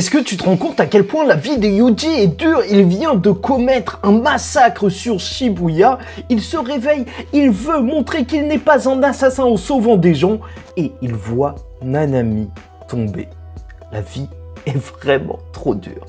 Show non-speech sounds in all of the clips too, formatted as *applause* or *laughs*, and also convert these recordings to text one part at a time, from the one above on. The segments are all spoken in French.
Est-ce que tu te rends compte à quel point la vie de Yuji est dure Il vient de commettre un massacre sur Shibuya, il se réveille, il veut montrer qu'il n'est pas un assassin en sauvant des gens, et il voit Nanami tomber. La vie est vraiment trop dure.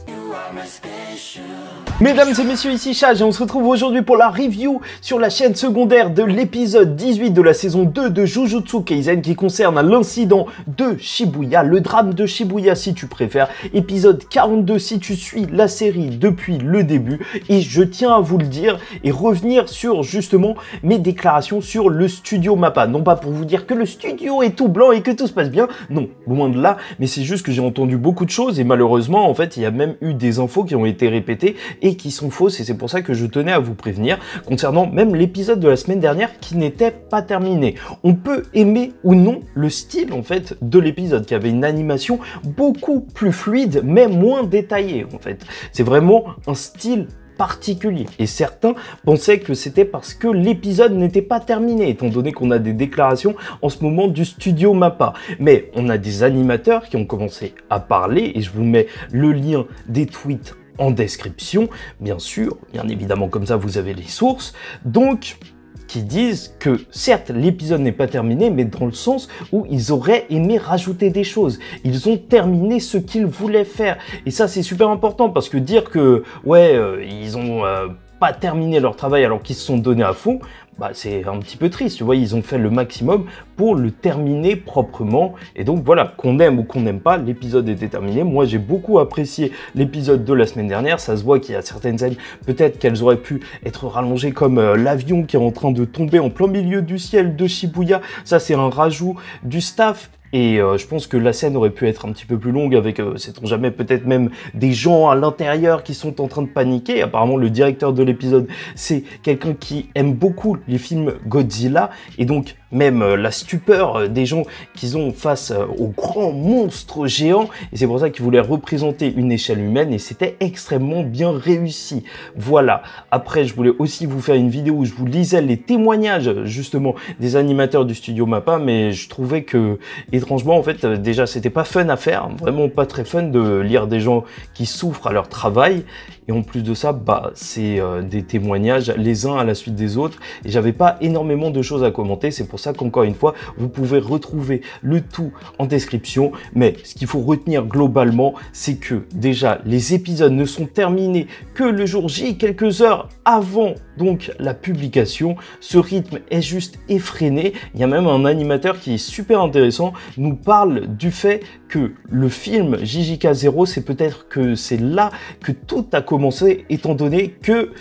Mesdames et messieurs, ici Chage et on se retrouve aujourd'hui pour la review sur la chaîne secondaire de l'épisode 18 de la saison 2 de Jujutsu Kaisen qui concerne l'incident de Shibuya, le drame de Shibuya si tu préfères, épisode 42 si tu suis la série depuis le début et je tiens à vous le dire et revenir sur justement mes déclarations sur le studio Mappa, non pas pour vous dire que le studio est tout blanc et que tout se passe bien, non, loin de là, mais c'est juste que j'ai entendu beaucoup de choses et malheureusement en fait il y a même eu des infos qui ont été répétées et qui sont fausses et c'est pour ça que je tenais à vous prévenir concernant même l'épisode de la semaine dernière qui n'était pas terminé. On peut aimer ou non le style en fait de l'épisode qui avait une animation beaucoup plus fluide mais moins détaillée en fait. C'est vraiment un style particulier. Et certains pensaient que c'était parce que l'épisode n'était pas terminé, étant donné qu'on a des déclarations en ce moment du studio MAPPA. Mais on a des animateurs qui ont commencé à parler, et je vous mets le lien des tweets en description, bien sûr, bien évidemment comme ça vous avez les sources. Donc, qui disent que certes l'épisode n'est pas terminé, mais dans le sens où ils auraient aimé rajouter des choses. Ils ont terminé ce qu'ils voulaient faire. Et ça c'est super important parce que dire que ouais euh, ils ont euh, pas terminé leur travail alors qu'ils se sont donnés à fond, bah, c'est un petit peu triste. Tu vois, ils ont fait le maximum pour le terminer proprement. Et donc voilà, qu'on aime ou qu'on n'aime pas, l'épisode était terminé. Moi, j'ai beaucoup apprécié l'épisode de la semaine dernière. Ça se voit qu'il y a certaines scènes, peut-être qu'elles auraient pu être rallongées comme euh, l'avion qui est en train de tomber en plein milieu du ciel de Shibuya. Ça, c'est un rajout du staff et euh, je pense que la scène aurait pu être un petit peu plus longue avec, euh, sait-on jamais, peut-être même des gens à l'intérieur qui sont en train de paniquer. Apparemment, le directeur de l'épisode, c'est quelqu'un qui aime beaucoup les films Godzilla. Et donc, même euh, la stupeur euh, des gens qu'ils ont face euh, aux grands monstres géants. Et c'est pour ça qu'ils voulaient représenter une échelle humaine et c'était extrêmement bien réussi. Voilà. Après, je voulais aussi vous faire une vidéo où je vous lisais les témoignages justement des animateurs du studio Mappa, mais je trouvais que étrangement, en fait, déjà, c'était pas fun à faire, vraiment pas très fun de lire des gens qui souffrent à leur travail et en plus de ça, bah, c'est euh, des témoignages les uns à la suite des autres. Et j'avais pas énormément de choses à commenter. C'est pour ça qu'encore une fois, vous pouvez retrouver le tout en description. Mais ce qu'il faut retenir globalement, c'est que déjà, les épisodes ne sont terminés que le jour J, quelques heures avant donc la publication. Ce rythme est juste effréné. Il y a même un animateur qui est super intéressant, nous parle du fait que le film JJK0, c'est peut-être que c'est là que tout a étant donné que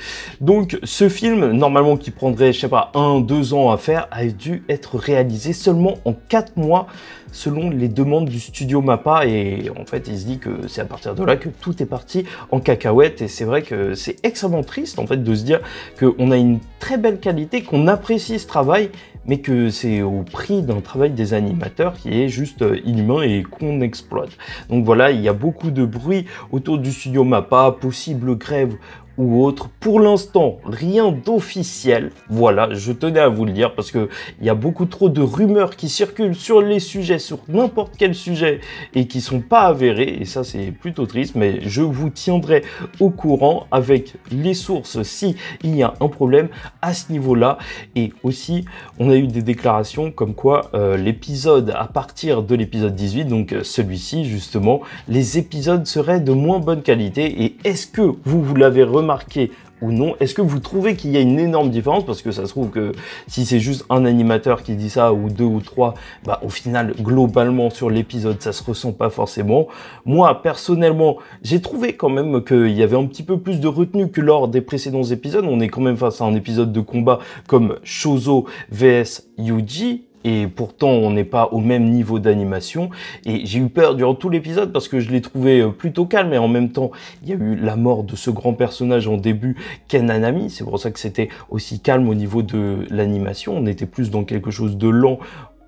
donc ce film, normalement qui prendrait, je sais pas, un, deux ans à faire, a dû être réalisé seulement en quatre mois selon les demandes du studio Mappa. Et en fait, il se dit que c'est à partir de là que tout est parti en cacahuète. Et c'est vrai que c'est extrêmement triste, en fait, de se dire qu'on a une très belle qualité, qu'on apprécie ce travail, mais que c'est au prix d'un travail des animateurs qui est juste euh, inhumain et qu'on exploite. Donc voilà, il y a beaucoup de bruit autour du studio Mappa, possible grève ou autre. Pour l'instant, rien d'officiel. Voilà, je tenais à vous le dire parce que il y a beaucoup trop de rumeurs qui circulent sur les sujets, sur n'importe quel sujet et qui sont pas avérées. Et ça, c'est plutôt triste, mais je vous tiendrai au courant avec les sources si il y a un problème à ce niveau-là. Et aussi, on a eu des déclarations comme quoi euh, l'épisode, à partir de l'épisode 18, donc euh, celui-ci justement, les épisodes seraient de moins bonne qualité. Et est-ce que vous vous l'avez remarqué ou non Est-ce que vous trouvez qu'il y a une énorme différence Parce que ça se trouve que si c'est juste un animateur qui dit ça, ou deux ou trois, bah, au final, globalement, sur l'épisode, ça se ressent pas forcément. Moi, personnellement, j'ai trouvé quand même qu'il y avait un petit peu plus de retenue que lors des précédents épisodes. On est quand même face à un épisode de combat comme Shozo vs Yuji, et pourtant on n'est pas au même niveau d'animation et j'ai eu peur durant tout l'épisode parce que je l'ai trouvé euh, plutôt calme et en même temps il y a eu la mort de ce grand personnage en début Kenanami c'est pour ça que c'était aussi calme au niveau de l'animation on était plus dans quelque chose de lent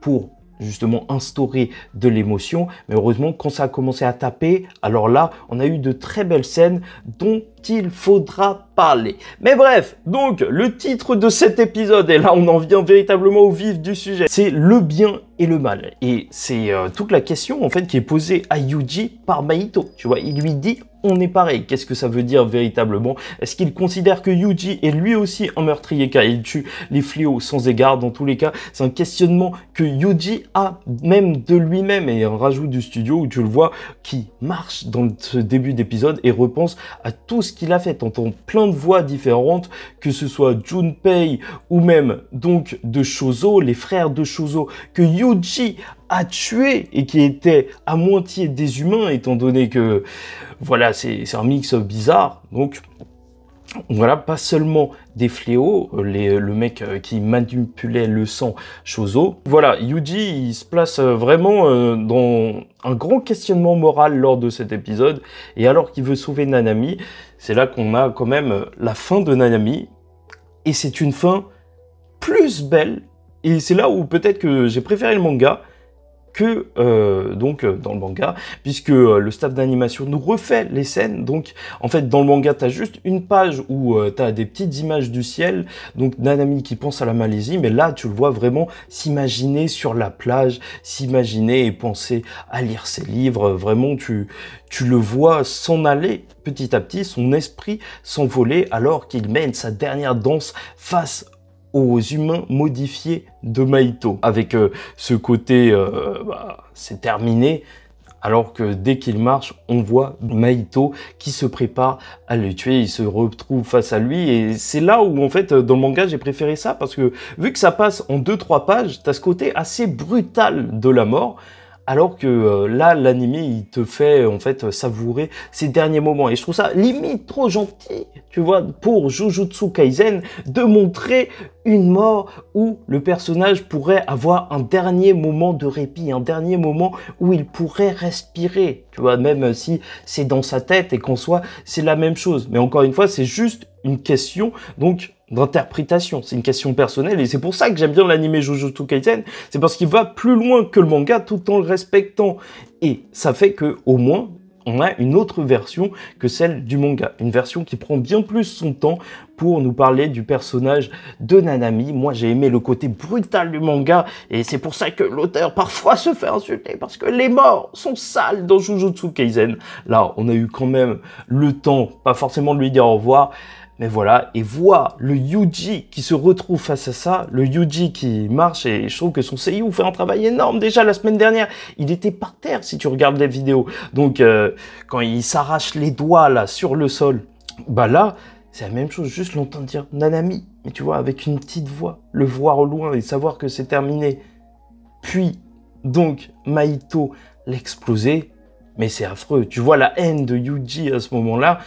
pour justement instaurer de l'émotion. Mais heureusement, quand ça a commencé à taper, alors là, on a eu de très belles scènes dont il faudra parler. Mais bref, donc le titre de cet épisode, et là on en vient véritablement au vif du sujet, c'est le bien et le mal. Et c'est euh, toute la question en fait qui est posée à Yuji par Maito. Tu vois, il lui dit on est pareil. Qu'est-ce que ça veut dire véritablement Est-ce qu'il considère que Yuji est lui aussi un meurtrier car il tue les fléaux sans égard Dans tous les cas, c'est un questionnement que Yuji a même de lui-même et un rajout du studio où tu le vois qui marche dans ce début d'épisode et repense à tout ce qu'il a fait. T'entends plein de voix différentes, que ce soit Junpei ou même donc de Shozo, les frères de shouzo que Yuji à tuer et qui était à moitié des humains, étant donné que, voilà, c'est un mix bizarre. Donc, voilà, pas seulement des fléaux, les, le mec euh, qui manipulait le sang Chozo, Voilà, Yuji, il se place euh, vraiment euh, dans un grand questionnement moral lors de cet épisode, et alors qu'il veut sauver Nanami, c'est là qu'on a quand même la fin de Nanami, et c'est une fin plus belle, et c'est là où peut-être que j'ai préféré le manga, que euh, donc euh, dans le manga, puisque euh, le staff d'animation nous refait les scènes. Donc en fait dans le manga t'as juste une page où euh, t'as des petites images du ciel, donc Nanami qui pense à la Malaisie, mais là tu le vois vraiment s'imaginer sur la plage, s'imaginer et penser à lire ses livres. Vraiment tu tu le vois s'en aller petit à petit, son esprit s'envoler alors qu'il mène sa dernière danse face aux humains modifiés de Maito. Avec euh, ce côté, euh, bah, c'est terminé. Alors que dès qu'il marche, on voit Maito qui se prépare à le tuer. Il se retrouve face à lui. Et c'est là où, en fait, euh, dans le manga, j'ai préféré ça. Parce que vu que ça passe en 2 trois pages, t'as ce côté assez brutal de la mort alors que euh, là, l'anime, il te fait en fait savourer ces derniers moments. Et je trouve ça limite trop gentil, tu vois, pour Jujutsu Kaisen de montrer une mort où le personnage pourrait avoir un dernier moment de répit, un dernier moment où il pourrait respirer, tu vois, même si c'est dans sa tête et qu'on soit, c'est la même chose. Mais encore une fois, c'est juste une question, donc d'interprétation. C'est une question personnelle et c'est pour ça que j'aime bien l'anime Jujutsu Kaisen. C'est parce qu'il va plus loin que le manga tout en le respectant. Et ça fait que, au moins, on a une autre version que celle du manga. Une version qui prend bien plus son temps pour nous parler du personnage de Nanami. Moi, j'ai aimé le côté brutal du manga et c'est pour ça que l'auteur parfois se fait insulter parce que les morts sont sales dans Jujutsu Kaisen. Là, on a eu quand même le temps, pas forcément de lui dire au revoir, mais voilà, et voit le Yuji qui se retrouve face à ça, le Yuji qui marche, et je trouve que son seiyuu fait un travail énorme déjà la semaine dernière. Il était par terre si tu regardes les vidéos. Donc euh, quand il s'arrache les doigts là sur le sol, bah là, c'est la même chose, juste l'entendre dire Nanami, mais tu vois, avec une petite voix, le voir au loin et savoir que c'est terminé. Puis, donc, Maito l'exploser, mais c'est affreux. Tu vois la haine de Yuji à ce moment-là,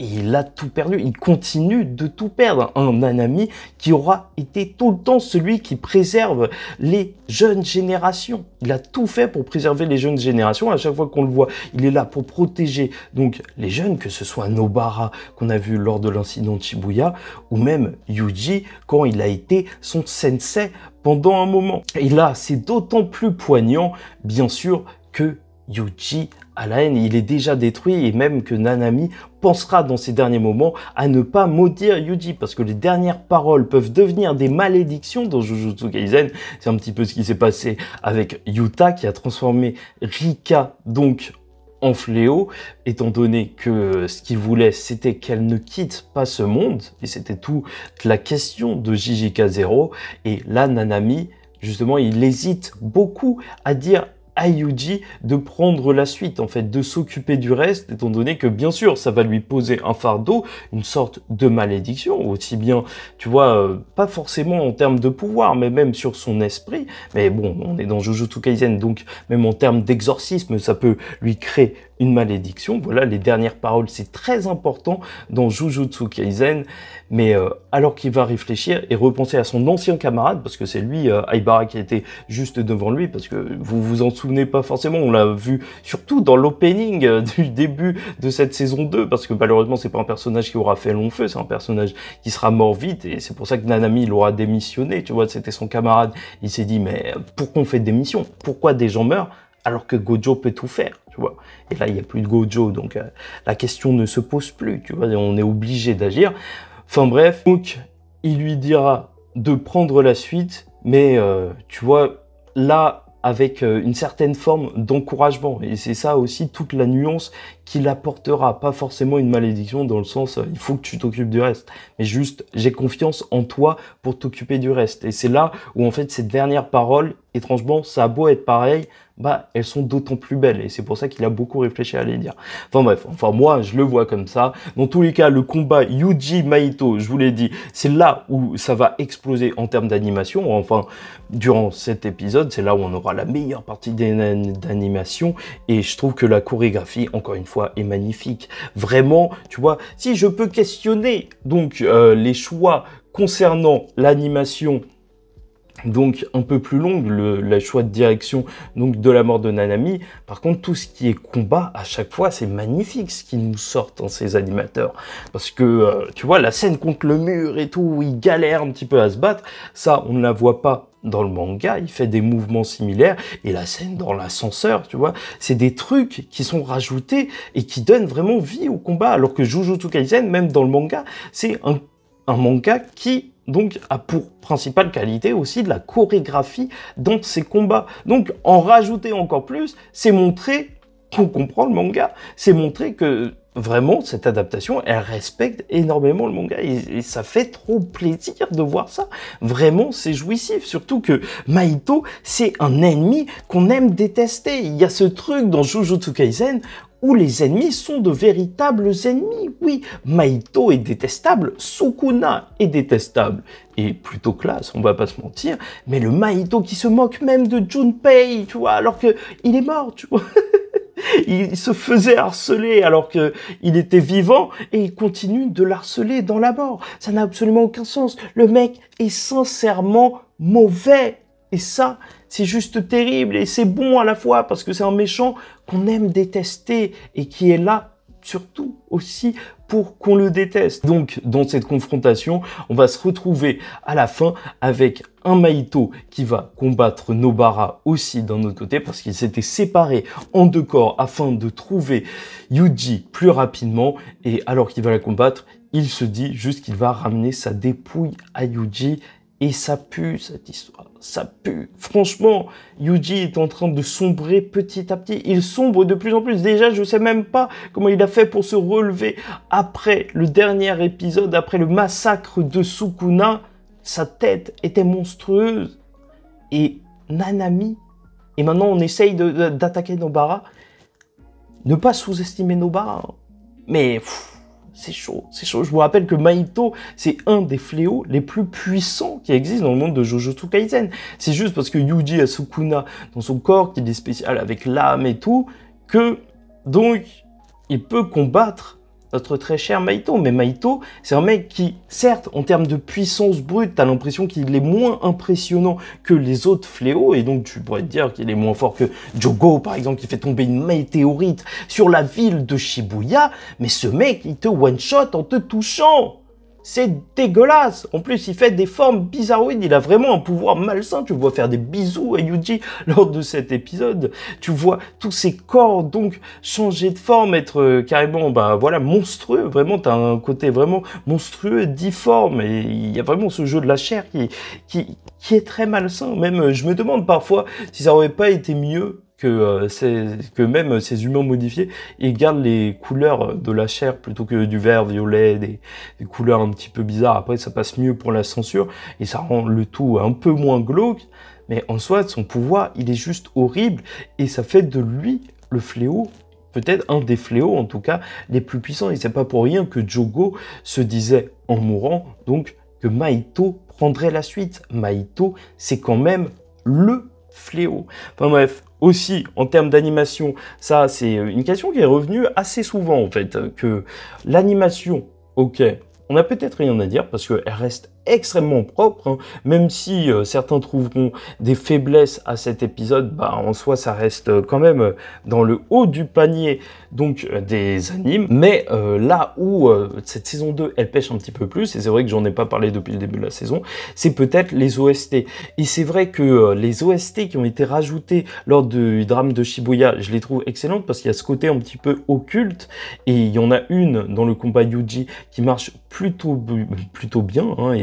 il a tout perdu, il continue de tout perdre. Un, un qui aura été tout le temps celui qui préserve les jeunes générations. Il a tout fait pour préserver les jeunes générations. À chaque fois qu'on le voit, il est là pour protéger donc les jeunes, que ce soit Nobara qu'on a vu lors de l'incident de Shibuya, ou même Yuji quand il a été son sensei pendant un moment. Et là, c'est d'autant plus poignant, bien sûr, que Yuji à la haine. Il est déjà détruit et même que Nanami pensera dans ces derniers moments à ne pas maudire Yuji parce que les dernières paroles peuvent devenir des malédictions dans Jujutsu Kaisen. C'est un petit peu ce qui s'est passé avec Yuta qui a transformé Rika donc en fléau, étant donné que ce qu'il voulait, c'était qu'elle ne quitte pas ce monde, et c'était toute la question de JJK0, et là, Nanami, justement, il hésite beaucoup à dire à de prendre la suite, en fait, de s'occuper du reste, étant donné que bien sûr, ça va lui poser un fardeau, une sorte de malédiction, aussi bien, tu vois, euh, pas forcément en termes de pouvoir, mais même sur son esprit. Mais bon, on est dans Jujutsu Kaisen, donc même en termes d'exorcisme, ça peut lui créer une malédiction. Voilà les dernières paroles. C'est très important dans Jujutsu Kaisen. Mais euh, alors qu'il va réfléchir et repenser à son ancien camarade, parce que c'est lui, euh, Aibara, qui était juste devant lui, parce que vous vous en souvenez pas forcément, on l'a vu surtout dans l'opening euh, du début de cette saison 2, parce que malheureusement, c'est pas un personnage qui aura fait long feu, c'est un personnage qui sera mort vite, et c'est pour ça que Nanami l'aura démissionné, tu vois, c'était son camarade. Il s'est dit, mais pourquoi on fait des missions Pourquoi des gens meurent alors que Gojo peut tout faire, tu vois. Et là, il n'y a plus de Gojo, donc euh, la question ne se pose plus, tu vois, on est obligé d'agir. Enfin bref, donc il lui dira de prendre la suite, mais euh, tu vois, là, avec euh, une certaine forme d'encouragement. Et c'est ça aussi toute la nuance qu'il apportera. Pas forcément une malédiction dans le sens il faut que tu t'occupes du reste, mais juste j'ai confiance en toi pour t'occuper du reste. Et c'est là où en fait cette dernière parole, étrangement, ça a beau être pareil, bah elles sont d'autant plus belles et c'est pour ça qu'il a beaucoup réfléchi à les dire. Enfin bref, enfin moi je le vois comme ça. Dans tous les cas, le combat Yuji Maito, je vous l'ai dit, c'est là où ça va exploser en termes d'animation. Enfin, durant cet épisode, c'est là où on aura la meilleure partie d'animation et je trouve que la chorégraphie, encore une fois, est magnifique. Vraiment, tu vois, si je peux questionner donc euh, les choix concernant l'animation donc un peu plus longue, le, choix de direction donc de la mort de Nanami. Par contre, tout ce qui est combat, à chaque fois, c'est magnifique ce qui nous sortent dans ces animateurs. Parce que, euh, tu vois, la scène contre le mur et tout, où ils galèrent un petit peu à se battre, ça, on ne la voit pas dans le manga, il fait des mouvements similaires, et la scène dans l'ascenseur, tu vois, c'est des trucs qui sont rajoutés et qui donnent vraiment vie au combat, alors que Jujutsu Kaisen, même dans le manga, c'est un manga qui donc a pour principale qualité aussi de la chorégraphie dans ses combats. Donc en rajouter encore plus, c'est montrer qu'on comprend le manga, c'est montrer que vraiment cette adaptation, elle respecte énormément le manga et, ça fait trop plaisir de voir ça. Vraiment, c'est jouissif, surtout que Maito, c'est un ennemi qu'on aime détester. Il y a ce truc dans Jujutsu Kaisen où les ennemis sont de véritables ennemis. Oui, Maito est détestable, Sukuna est détestable. Et plutôt classe, on va pas se mentir, mais le Maito qui se moque même de Junpei, tu vois, alors que il est mort, tu vois. *laughs* il se faisait harceler alors qu'il était vivant et il continue de l'harceler dans la mort. Ça n'a absolument aucun sens. Le mec est sincèrement mauvais. Et ça, c'est juste terrible et c'est bon à la fois parce que c'est un méchant qu'on aime détester et qui est là surtout aussi pour qu'on le déteste. Donc, dans cette confrontation, on va se retrouver à la fin avec un Maito qui va combattre Nobara aussi d'un autre côté parce qu'ils s'étaient séparés en deux corps afin de trouver Yuji plus rapidement et alors qu'il va la combattre, il se dit juste qu'il va ramener sa dépouille à Yuji et ça pue cette histoire, ça pue. Franchement, Yuji est en train de sombrer petit à petit. Il sombre de plus en plus. Déjà, je ne sais même pas comment il a fait pour se relever après le dernier épisode, après le massacre de Sukuna. Sa tête était monstrueuse. Et Nanami. Et maintenant, on essaye d'attaquer Nobara. Ne pas sous-estimer Nobara. Hein. Mais c'est chaud, c'est chaud. Je vous rappelle que Maito, c'est un des fléaux les plus puissants qui existent dans le monde de jojo Kaisen. C'est juste parce que Yuji a Sukuna dans son corps, qui est spécial avec l'âme et tout, que donc il peut combattre notre très cher Maito. Mais Maito, c'est un mec qui, certes, en termes de puissance brute, t'as l'impression qu'il est moins impressionnant que les autres fléaux, et donc tu pourrais te dire qu'il est moins fort que Jogo, par exemple, qui fait tomber une météorite sur la ville de Shibuya, mais ce mec, il te one-shot en te touchant c'est dégueulasse. En plus, il fait des formes bizarroïdes. Il a vraiment un pouvoir malsain. Tu vois faire des bisous à Yuji *laughs* lors de cet épisode. Tu vois tous ses corps, donc, changer de forme, être euh, carrément, bah, voilà, monstrueux. Vraiment, t'as un côté vraiment monstrueux, difforme. Et il y a vraiment ce jeu de la chair qui, qui, est très malsain. Même, euh, je me demande parfois si ça aurait pas été mieux que, euh, que même ces humains modifiés, ils gardent les couleurs de la chair plutôt que du vert, violet, des, couleurs un petit peu bizarres. Après, ça passe mieux pour la censure et ça rend le tout un peu moins glauque. Mais en soi, son pouvoir, il est juste horrible et ça fait de lui le fléau peut-être un des fléaux, en tout cas, les plus puissants. Et c'est pas pour rien que Jogo se disait en mourant, donc, que Maito prendrait la suite. Maito, c'est quand même le fléau. Enfin bref, aussi en termes d'animation, ça c'est euh, une question qui est revenue assez souvent en fait, euh, que l'animation, ok, on a peut-être rien à dire parce qu'elle reste extrêmement propre, hein. même si euh, certains trouveront des faiblesses à cet épisode, bah, en soi ça reste euh, quand même euh, dans le haut du panier donc des animes, mais là où cette saison 2 elle pêche un petit peu plus, et c'est vrai que j'en ai pas parlé depuis le début de la saison, c'est peut-être les OST. Et c'est vrai que les OST qui ont été rajoutés lors du drame de Shibuya, je les trouve excellentes parce qu'il y a ce côté un petit peu occulte, et il y en a une dans le combat Yuji qui marche plutôt, plutôt bien, hein,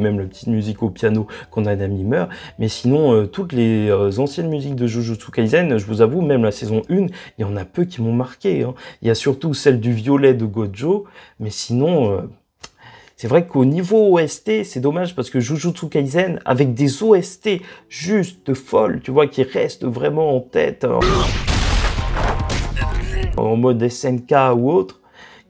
même la petite musique au piano qu'on a ami meurt. Mais sinon, euh, toutes les euh, anciennes musiques de Jujutsu Kaisen, je vous avoue, même la saison 1, il y en a peu qui m'ont marqué. Hein. Il y a surtout celle du violet de Gojo, mais sinon... Euh, c'est vrai qu'au niveau OST, c'est dommage parce que Jujutsu Kaisen, avec des OST juste folles, tu vois, qui restent vraiment en tête, hein. en mode SNK ou autre,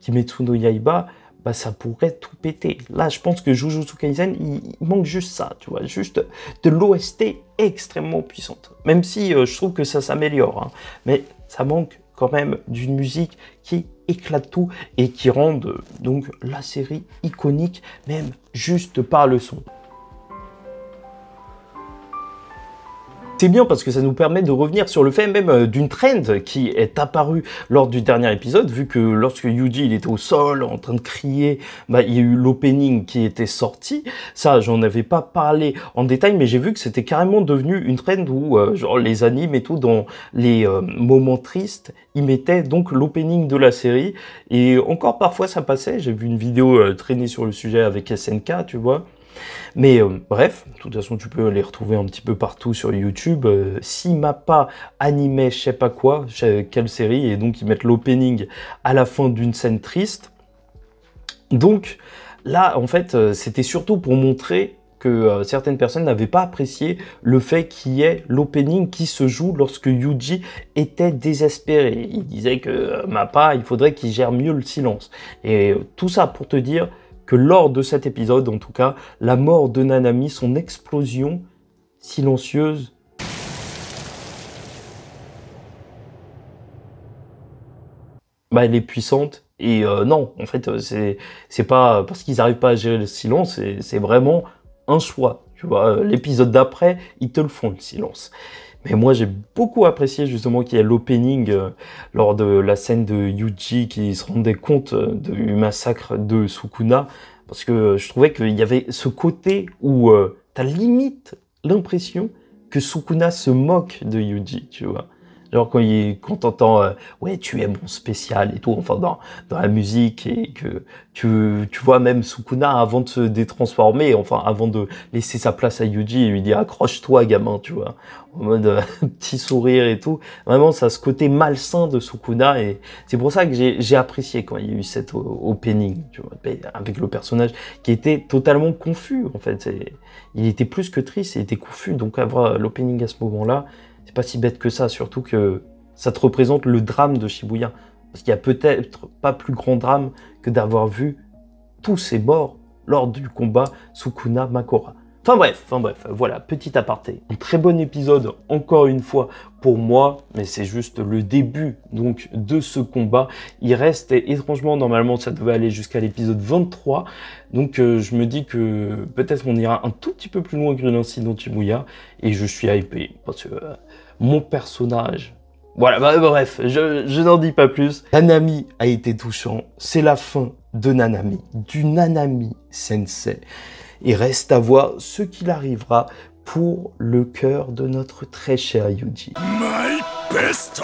qui met no Yaiba, bah, ça pourrait tout péter. Là, je pense que Jujutsu Kaisen, il, manque juste ça, tu vois, juste de l'OST extrêmement puissante. Même si euh, je trouve que ça s'améliore, hein. mais ça manque quand même d'une musique qui éclate tout et qui rende euh, donc la série iconique, même juste par le son. C'est bien parce que ça nous permet de revenir sur le fait même euh, d'une trend qui est apparue lors du dernier épisode, vu que lorsque Yuji il était au sol en train de crier, bah, il y a eu l'opening qui était sorti. Ça, j'en avais pas parlé en détail, mais j'ai vu que c'était carrément devenu une trend où euh, genre les animes et tout dans les euh, moments tristes, ils mettaient donc l'opening de la série. Et encore parfois ça passait. J'ai vu une vidéo traînée traîner sur le sujet avec SNK, tu vois. Mais euh, bref, de toute façon, tu peux les retrouver un petit peu partout sur YouTube. Euh, si MAPPA animait je sais pas quoi, quelle série, et donc ils mettent l'opening à la fin d'une scène triste. Donc là, en fait, euh, c'était surtout pour montrer que certaines personnes n'avaient pas apprécié le fait qu'il y ait l'opening qui se joue lorsque Yuji était désespéré. Il disait que Mappa, il faudrait qu'il gère mieux le silence. Et tout ça pour te dire que lors de cet épisode, en tout cas, la mort de Nanami, son explosion silencieuse, bah, elle est puissante. Et euh, non, en fait, euh, c'est, pas parce qu'ils n'arrivent pas à gérer le silence, c'est, c'est vraiment un choix. Tu vois, euh, l'épisode d'après, ils te le font le silence. Mais moi, j'ai beaucoup apprécié justement qu'il y ait l'opening euh, lors de la scène de Yuji qui se rendait compte euh, du massacre de Sukuna. Parce que je trouvais qu'il y avait ce côté où euh, t'as limite l'impression que Sukuna se moque de Yuji, tu vois. Genre quand, il, quand t'entends euh, ouais tu es mon spécial et tout, enfin dans, dans la musique et que tu, tu vois même Sukuna avant de se détransformer, enfin avant de laisser sa place à Yuji et lui dire accroche-toi gamin, tu vois, en mode euh, *laughs* petit sourire et tout. Vraiment ça ce côté malsain de Sukuna et c'est pour ça que j'ai apprécié quand il y a eu cette opening, tu vois, ben, avec le personnage qui était totalement confus en fait. Il était plus que triste, il était confus donc avoir l'opening à ce moment-là c'est pas si bête que ça, surtout que ça te représente le drame de Shibuya. Parce qu'il n'y a peut-être pas plus grand drame que d'avoir vu tous ces morts lors du combat Sukuna-Makora. Enfin bref, enfin bref, voilà, petit aparté. Un très bon épisode encore une fois pour moi, mais c'est juste le début donc de ce combat. Il reste étrangement normalement ça devait aller jusqu'à l'épisode 23. Donc euh, je me dis que peut-être on ira un tout petit peu plus loin que l'incident Timouya. et je suis hypé parce que euh, mon personnage voilà, bah, bah, bref, je, je n'en dis pas plus. Nanami a été touchant, c'est la fin de Nanami, du Nanami Sensei. Il reste à voir ce qu'il arrivera pour le cœur de notre très cher Yuji. My best